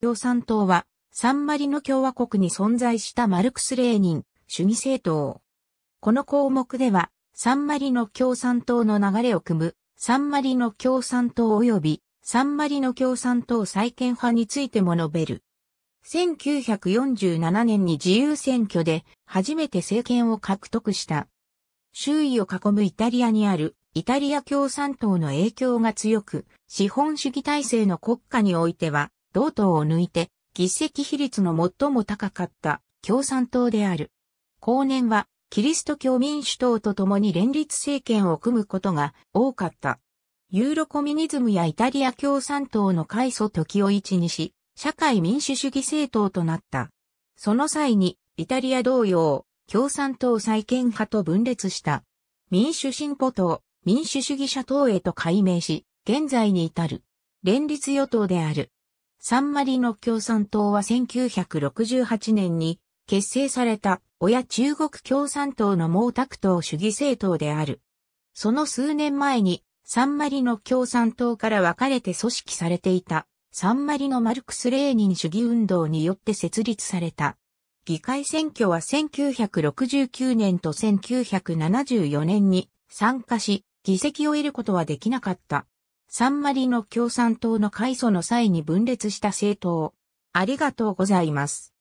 共産党は、サンマリノ共和国に存在したマルクス・レーニン主義政党。この項目では、サンマリノ共産党の流れを組む、サンマリノ共産党及び、サンマリノ共産党再建派についても述べる。1947年に自由選挙で初めて政権を獲得した。周囲を囲むイタリアにあるイタリア共産党の影響が強く、資本主義体制の国家においては同党を抜いて、議席比率の最も高かった共産党である。後年は、キリスト教民主党と共に連立政権を組むことが多かった。ユーロコミュニズムやイタリア共産党の開祖時を一にし、社会民主主義政党となった。その際に、イタリア同様、共産党再建派と分裂した。民主進歩党、民主主義者党へと改名し、現在に至る。連立与党である。サンマリの共産党は1968年に結成された親中国共産党の毛沢東主義政党である。その数年前にサンマリの共産党から分かれて組織されていたサンマリのマルクス・レーニン主義運動によって設立された。議会選挙は1969年と1974年に参加し、議席を得ることはできなかった。サンマリの共産党の改祖の際に分裂した政党。ありがとうございます。